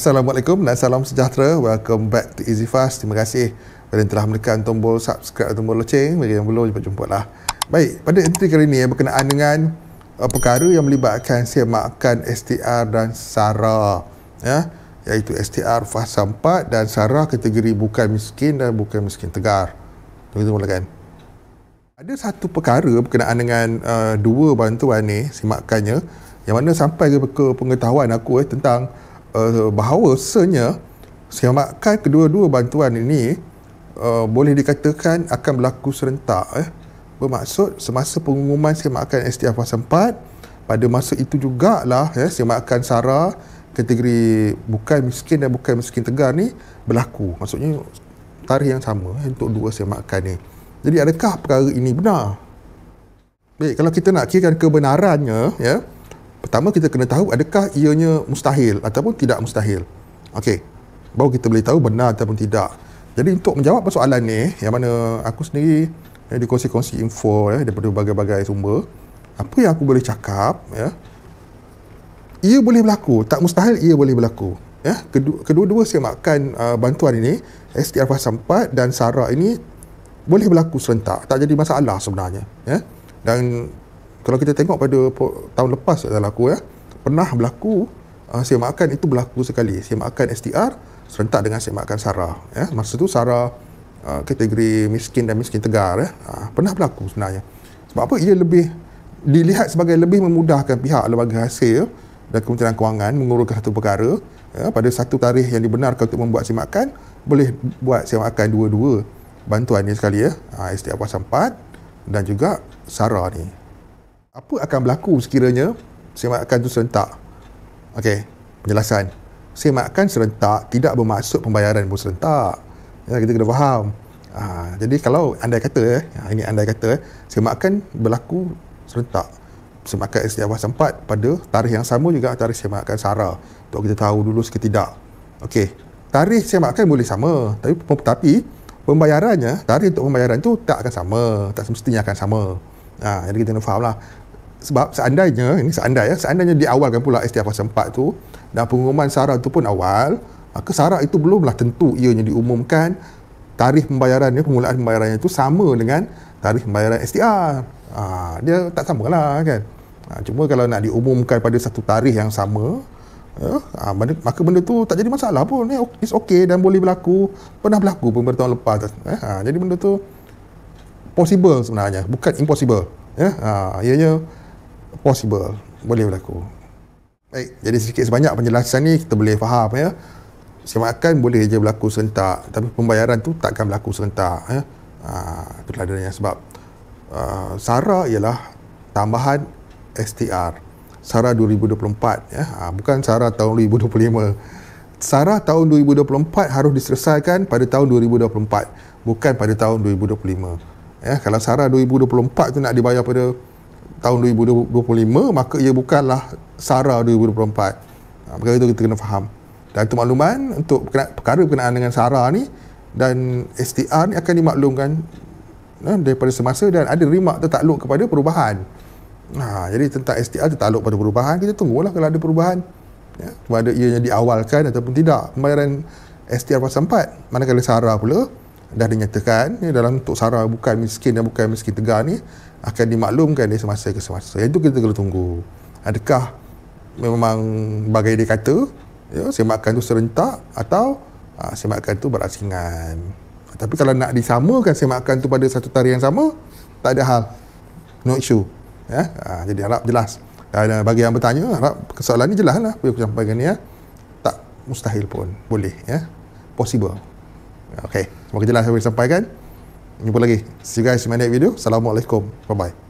Assalamualaikum dan salam sejahtera. Welcome back to Easy Fast. Terima kasih kepada yang telah menekan tombol subscribe dan tombol loceng. Bagi yang belum, jumpa jumpa lah. Baik, pada entry kali ini yang berkenaan dengan uh, perkara yang melibatkan semakan STR dan SARA. Ya, iaitu STR fasa 4 dan SARA kategori bukan miskin dan bukan miskin tegar. Kita mulakan. Ada satu perkara berkenaan dengan uh, dua bantuan ni, simakannya. Yang mana sampai ke pengetahuan aku eh, tentang uh, eh, bahawasanya semakkan kedua-dua bantuan ini uh, boleh dikatakan akan berlaku serentak eh. bermaksud semasa pengumuman semakkan STR fasa 4 pada masa itu jugalah eh, semakkan SARA kategori bukan miskin dan bukan miskin tegar ni berlaku maksudnya tarikh yang sama eh, untuk dua semakkan ni jadi adakah perkara ini benar? baik, kalau kita nak kira kebenarannya ya yeah, pertama kita kena tahu adakah ianya mustahil ataupun tidak mustahil. Okey. Baru kita boleh tahu benar ataupun tidak. Jadi untuk menjawab persoalan ni yang mana aku sendiri ya, eh, dikongsi-kongsi info ya daripada berbagai-bagai sumber, apa yang aku boleh cakap ya? Ia boleh berlaku, tak mustahil ia boleh berlaku. Ya, kedua dua saya makan uh, bantuan ini, STR fasa 4 dan Sarah ini boleh berlaku serentak, tak jadi masalah sebenarnya, ya. Dan kalau kita tengok pada tahun lepas yang aku ya pernah berlaku uh, semakan itu berlaku sekali semakan STR serentak dengan semakan SARA ya masa tu SARA uh, ah, kategori miskin dan miskin tegar ya uh, pernah berlaku sebenarnya sebab apa ia lebih dilihat sebagai lebih memudahkan pihak lembaga hasil ya, dan kementerian kewangan mengurutkan satu perkara ya, pada satu tarikh yang dibenarkan untuk membuat semakan boleh buat semakan dua-dua bantuan ni sekali ya uh, STR puasa 4 dan juga sarah ni apa akan berlaku sekiranya semakan itu serentak? Okey, penjelasan. Semakan serentak tidak bermaksud pembayaran pun serentak. Ya, kita kena faham. Ha, jadi kalau anda kata, eh, ha, ini anda kata, eh, semakan berlaku serentak. Semakan SD Awas sempat pada tarikh yang sama juga tarikh semakan SARA. Untuk kita tahu dulu tidak. Okey, tarikh semakan boleh sama. Tapi, tapi pembayarannya, tarikh untuk pembayaran itu tak akan sama. Tak semestinya akan sama. Ha, jadi kita kena faham lah sebab seandainya ini ya, seandainya seandainya diawalkan pula STR fasa 4 tu dan pengumuman SARA tu pun awal maka SARA itu belumlah tentu ianya diumumkan tarikh pembayarannya permulaan pembayarannya itu sama dengan tarikh pembayaran STR ha, dia tak samalah kan ha, cuma kalau nak diumumkan pada satu tarikh yang sama ya, ha, benda, maka benda tu tak jadi masalah pun ya, it's okay dan boleh berlaku pernah berlaku pun beberapa tahun lepas eh, ha, jadi benda tu possible sebenarnya bukan impossible ya ha, ianya possible boleh berlaku baik jadi sedikit sebanyak penjelasan ni kita boleh faham ya semakan boleh je berlaku serentak tapi pembayaran tu takkan berlaku serentak ya ha, itulah adanya sebab uh, ah, SARA ialah tambahan STR SARA 2024 ya ha, bukan SARA tahun 2025 SARA tahun 2024 harus diselesaikan pada tahun 2024 bukan pada tahun 2025. Ya, kalau SARA 2024 tu nak dibayar pada tahun 2025 maka ia bukanlah SARA 2024. Ha, perkara itu kita kena faham. Dan itu makluman untuk perkara berkenaan dengan SARA ni dan STR ni akan dimaklumkan eh, daripada semasa dan ada remark tertakluk kepada perubahan. Ha, jadi tentang STR tertakluk pada perubahan, kita tunggulah kalau ada perubahan. Ya, cuma ada ianya diawalkan ataupun tidak pembayaran STR pasal 4. Manakala SARA pula dah dinyatakan ya, dalam Tok Sara bukan miskin dan bukan miskin tegar ni akan dimaklumkan dari semasa ke semasa. Yang itu kita perlu tunggu. Adakah memang bagai dia kata ya, semakan tu serentak atau aa, ah, semakan tu berasingan. Tapi kalau nak disamakan semakan tu pada satu tarikh yang sama, tak ada hal. No issue. Ya? Aa, ah, jadi harap jelas. Dan ah, bagi yang bertanya, harap kesoalan ni jelas lah. Bila aku sampaikan ni ya. Tak mustahil pun. Boleh. Ya? Possible. Okey. Semoga jelas apa yang saya sampaikan. Jumpa lagi. See you guys in my next video. Assalamualaikum. Bye-bye.